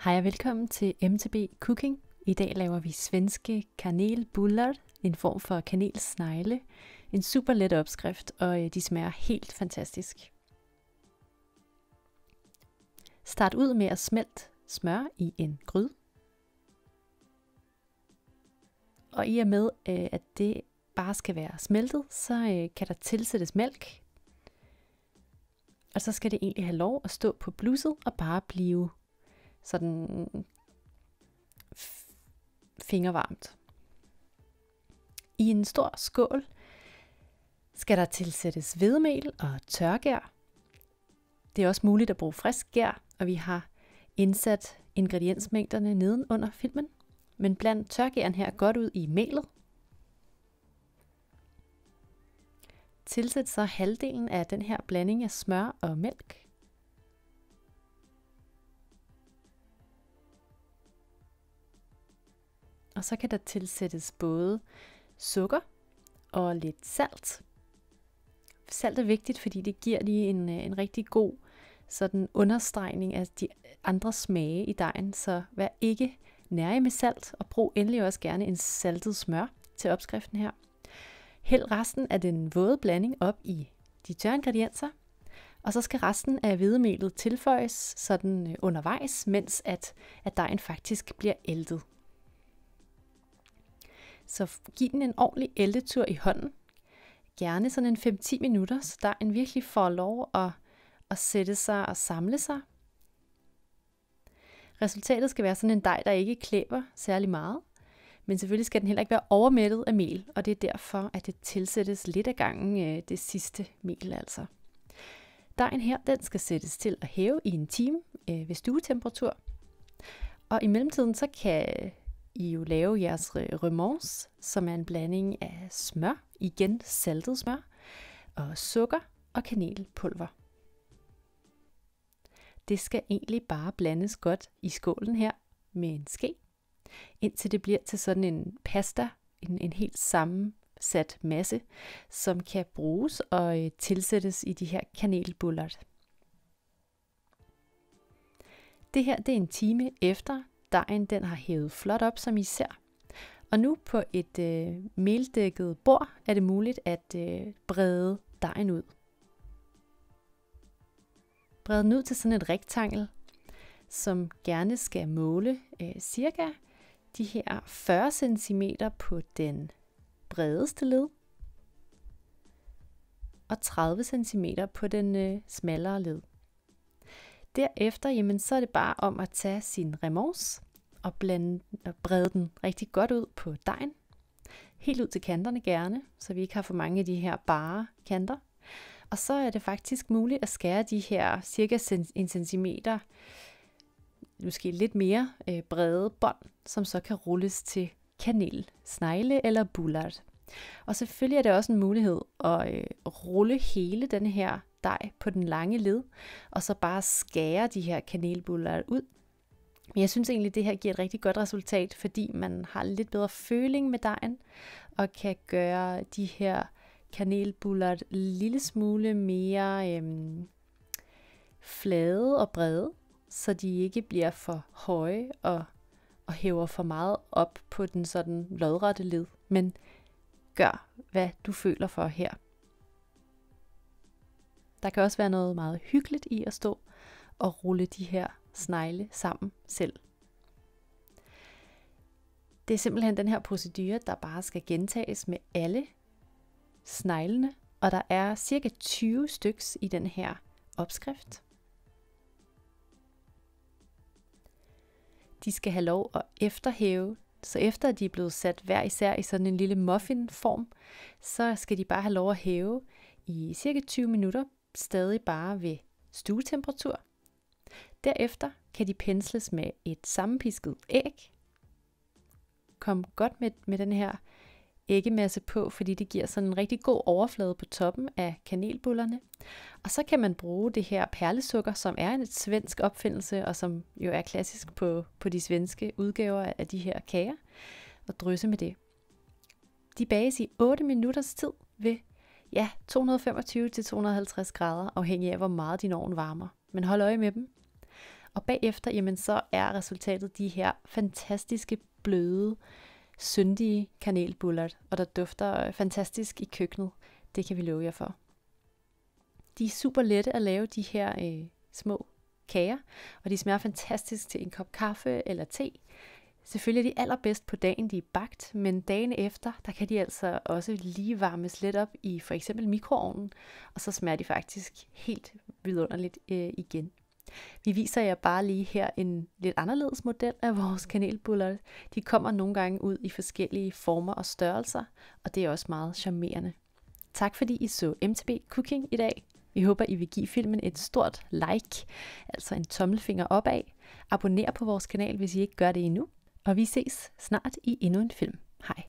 Hej og velkommen til MTB Cooking. I dag laver vi svenske kanelbullar, en form for kanelsnegle. En super let opskrift, og øh, de smager helt fantastisk. Start ud med at smelte smør i en gryde. Og i og med, øh, at det bare skal være smeltet, så øh, kan der tilsættes mælk. Og så skal det egentlig have lov at stå på blusset og bare blive sådan fingervarmt. I en stor skål skal der tilsættes hvedemel og tørgær. Det er også muligt at bruge frisk gær, og vi har indsat ingrediensmængderne nedenunder filmen. Men bland tørgæren her godt ud i melet. Tilsæt så halvdelen af den her blanding af smør og mælk. Og så kan der tilsættes både sukker og lidt salt. Salt er vigtigt, fordi det giver lige en, øh, en rigtig god sådan understregning af de andre smage i dejen, så vær ikke nærig med salt, og brug endelig også gerne en saltet smør til opskriften her. Hæld resten af den våde blanding op i de tørre ingredienser, og så skal resten af hvedemelet tilføjes sådan øh, undervejs, mens at, at dejen faktisk bliver æltet. Så giv den en ordentlig ældetur i hånden. Gerne sådan en 5-10 minutter, så der en virkelig får lov at, at sætte sig og samle sig. Resultatet skal være sådan en dej, der ikke klæber særlig meget. Men selvfølgelig skal den heller ikke være overmættet af mel, og det er derfor, at det tilsættes lidt af gangen øh, det sidste mel altså. Dejen her, den skal sættes til at hæve i en time øh, ved stuetemperatur. Og i mellemtiden, så kan i jo lave jeres øh, remons, som er en blanding af smør, igen saltet smør, og sukker og kanelpulver. Det skal egentlig bare blandes godt i skålen her med en ske, indtil det bliver til sådan en pasta, en, en helt sammensat masse, som kan bruges og øh, tilsættes i de her kanelbullert. Det her det er en time efter, Dejen den har hævet flot op, som I ser. Og nu på et øh, meldækket bord er det muligt at øh, brede dejen ud. Bred den ud til sådan et rektangel, som gerne skal måle øh, cirka de her 40 cm på den bredeste led og 30 cm på den øh, smallere led derefter, jamen, så er det bare om at tage sin remousse og, blande, og brede den rigtig godt ud på dejen. Helt ud til kanterne gerne, så vi ikke har for mange af de her bare kanter. Og så er det faktisk muligt at skære de her cirka en centimeter, måske lidt mere øh, brede bånd, som så kan rulles til kanel, snegle eller bullard. Og selvfølgelig er det også en mulighed at øh, rulle hele den her dej på den lange led, og så bare skære de her kanelbuller ud. Men jeg synes egentlig, det her giver et rigtig godt resultat, fordi man har lidt bedre føling med dejen, og kan gøre de her kanelbuller en lille smule mere øhm, flade og brede, så de ikke bliver for høje og, og hæver for meget op på den sådan lodrette led. Men gør, hvad du føler for her. Der kan også være noget meget hyggeligt i at stå og rulle de her snegle sammen selv. Det er simpelthen den her procedure, der bare skal gentages med alle sneglene, og der er cirka 20 styks i den her opskrift. De skal have lov at efterhæve, så efter de er blevet sat hver især i sådan en lille muffinform, så skal de bare have lov at hæve i cirka 20 minutter stadig bare ved stuetemperatur. Derefter kan de pensles med et sammenpisket æg. Kom godt med, med den her æggemasse på, fordi det giver sådan en rigtig god overflade på toppen af kanelbullerne. Og så kan man bruge det her perlesukker, som er en svensk opfindelse, og som jo er klassisk på, på de svenske udgaver af de her kager, og drysse med det. De bages i 8 minutters tid ved Ja, 225-250 grader, afhængig af hvor meget din ovn varmer. Men hold øje med dem. Og bagefter, jamen, så er resultatet de her fantastiske, bløde, syndige kanelbullet, og der dufter fantastisk i køkkenet. Det kan vi love jer for. De er super lette at lave de her øh, små kager, og de smager fantastisk til en kop kaffe eller te, Selvfølgelig er de allerbedst på dagen, de er bagt, men dagen efter, der kan de altså også lige varmes lidt op i for eksempel mikroovnen, og så smager de faktisk helt vidunderligt øh, igen. Vi viser jer bare lige her en lidt anderledes model af vores kanelbuller. De kommer nogle gange ud i forskellige former og størrelser, og det er også meget charmerende. Tak fordi I så MTB Cooking i dag. Vi håber, I vil give filmen et stort like, altså en tommelfinger opad. Abonner på vores kanal, hvis I ikke gør det endnu, og vi ses snart i endnu en film. Hej.